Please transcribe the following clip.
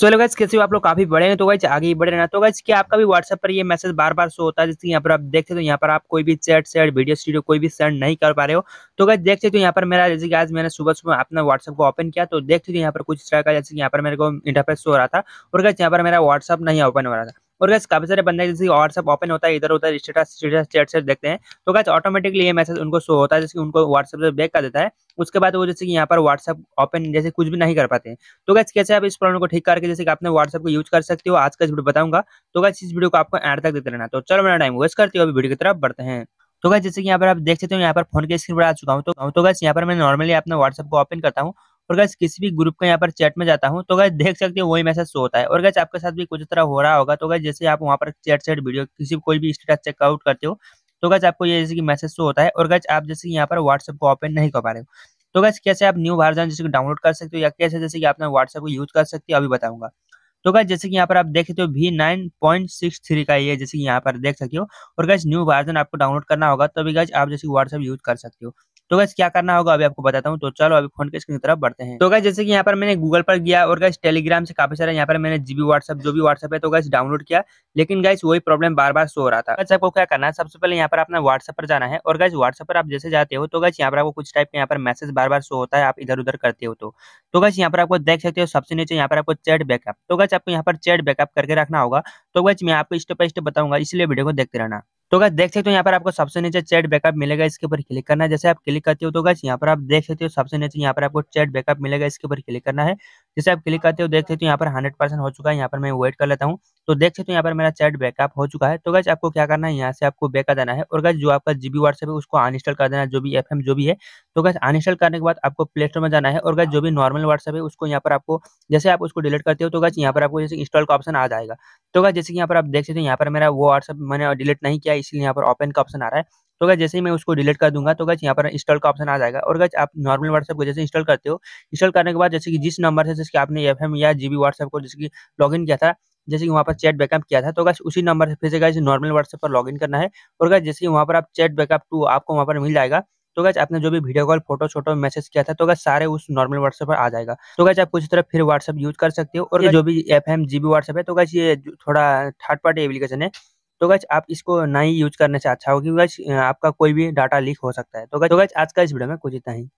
so hello guys कैसे हो आप लोग काफी बड़े हैं तो गाइज आगे ही बढ़े रहना तो गाइज कि आपका भी व्हाट्सएप पर ये मैसेज बार बार शो होता है जिससे यहाँ पर आप देखते हो यहाँ पर आप कोई भी चैट सेट वीडियो स्टीडियो कोई भी सेंड नहीं कर पा रहे हो तो गाइज देख सकते हो यहाँ पर मेरा जैसे कि आज मैंने सुबह सुबह अपना व्हाट्सएप को ओपन किया तो देख सकते हो यहाँ पर कुछ तरह का जैसे यहाँ पर मेरे को इंटरफेस हो रहा था और गाइज यहाँ पर मेरा व्हाट्सअप नहीं ओपन हो रहा था और गैस काफी सारे बंदे जैसे व्हाट्सअप ओपन होता है इधर उधर स्टेटस स्टेटस चैट देखते हैं तो गैस ऑटोमेटिकली ये मैसेज उनको शो होता है जैसे उनको व्हाट्सअप से बैक कर देता है उसके बाद वो जैसे कि यहाँ पर व्हाट्सअप ओपन जैसे कुछ भी नहीं कर पाते तो गैस कैसे आप इस प्रॉब्लम को ठीक करके जैसे कि आपने व्हाट्सअप को यूज कर सकते हो आज का इस वीडियो बताऊंगा तो गैस इस वीडियो को आपको एंड तक देते रहना तो चलो मेरा टाइम वेस्ट करते हो अभी वीडियो की तरफ बढ़ते हैं तो गैस जैसे कि यहाँ पर आप देख सकते हो यहाँ पर फोन के स्क्रीन पर आ चुका हूँ तो तो गैस यहाँ पर मैं नॉर्मली अपना व्हाट्सअप को ओपन करता हूँ और गैस किसी भी ग्रुप का यहाँ पर चैट में जाता हूँ तो गैस देख सकते हो वही मैसेज शो होता है और गैस आपके साथ भी कुछ तरह हो रहा होगा तो गैस जैसे आप वहाँ पर चैट सेट वीडियो किसी कोई भी स्टेटस चेकआउट करते हो तो गैस आपको ये जैसे कि मैसेज शो होता है और गैस आप जैसे कि यहाँ पर व्हाट्सएप को ओपन नहीं कर पा रहे हो तो गैस कैसे आप न्यू वर्जन जैसे डाउनलोड कर सकते हो या कैसे जैसे कि आपने व्हाट्सएप को यूज कर सकते हो अभी बताऊंगा तो गैस जैसे कि यहाँ पर आप देख सकते हो भी नाइन पॉइंट सिक्स थ्री का ये जैसे कि यहाँ पर देख सकते हो और गैस न्यू वर्जन आपको डाउनलोड करना होगा तो तो गैस आप जैसे व्हाट्सएप यूज कर सकते हो तो गैस क्या करना होगा अभी आपको बताता हूँ तो चलो अभी फोन के स्क्रीन की तरफ बढ़ते हैं तो गैस जैसे कि यहाँ पर मैंने गूगल पर गया और गैस टेलीग्राम से काफी सारे यहाँ पर मैंने जीबी व्हाट्सअप जो भी व्हाट्सअप है तो गैस डाउनलोड किया लेकिन गैस वही प्रॉब्लम बार बार शो हो रहा था गैस आपको क्या करना है सबसे पहले यहाँ पर अपना व्हाट्सअप पर जाना है और गैस व्हाट्सअप पर आप जैसे जाते हो तो गैस यहाँ पर आपको कुछ टाइप के यहाँ पर मैसेज बार बार शो होता है आप इधर उधर करते हो तो तो गैस यहाँ पर आपको देख सकते हो सबसे नीचे यहाँ पर आपको चैट बैकअप तो गैस आपको यहाँ पर चैट बैकअप करके रखना होगा तो गैस मैं आपको स्टेप बाय स्टेप बताऊंगा इसलिए वीडियो को देखते रहना तो गैस देख सकते हो यहाँ पर आपको सबसे नीचे चैट बैकअप मिलेगा इसके ऊपर क्लिक करना है जैसे आप क्लिक करते हो तो गैस यहाँ पर आप देख सकते हो सबसे नीचे यहाँ पर आपको चैट बैकअप मिलेगा इसके ऊपर क्लिक करना है जैसे आप क्लिक करते हो देख सकते हो यहाँ पर हंड्रेड परसेंट हो चुका है यहाँ पर मैं वेट कर लेता हूँ तो देख सकते हो यहाँ पर मेरा चैट बैकअप हो चुका है तो गज आपको क्या करना है यहाँ से आपको बैकअप देना है और गज जो आपका जीबी व्हाट्सएप है उसको अनइंस्टॉल कर देना है जो भी एफ जो भी है तो गज अनइंस्टॉल करने के बाद आपको प्ले स्टोर में जाना है और गज जो भी नॉर्मल व्हाट्सएप है उसको यहाँ पर आपको जैसे आप उसको डिलीट करते हो तो गज यहाँ पर आपको जैसे इंस्टॉल का ऑप्शन आ जाएगा तो गज जैसे कि यहाँ पर आप देख सकते हो यहाँ पर मेरा वो व्हाट्सएप मैंने डिलीट नहीं किया इसलिए यहाँ पर ओपन का ऑप्शन आ रहा है तो अगर जैसे ही मैं उसको डिलीट कर दूंगा तो गैस यहाँ पर इंस्टॉल का ऑप्शन आ जाएगा और गैस आप नॉर्मल व्हाट्सएप को जैसे इंस्टॉल करते हो इंस्टॉल करने के बाद जैसे कि जिस नंबर से जिसके आपने एफ या जी बी को जैसे कि लॉग किया था जैसे कि वहाँ पर चैट बैकअप किया था तो गैस उसी नंबर से फिर से गए नॉर्मल व्हाट्सएप पर लॉगिन करना है और गैस जैसे वहाँ पर आप चैट बैकअप टू आपको वहाँ पर मिल जाएगा तो गैस आपने जो भी वीडियो कॉल फोटो छोटो मैसेज किया था तो गैस सारे उस नॉर्मल व्हाट्सएप पर आ जाएगा तो गैस आप कुछ तरह फिर व्हाट्सएप यूज कर सकते हो और जो भी F M G B WhatsApp है तो गैस ये थोड़ा थर्ड पार्टी एप्लीकेशन है तो गैस आप इसको नहीं यूज करने से अच्छा होगी गैस आपका कोई भी डाटा लीक हो सकता है तो गैस तो आज का इस वीडियो में कुछ इतना ही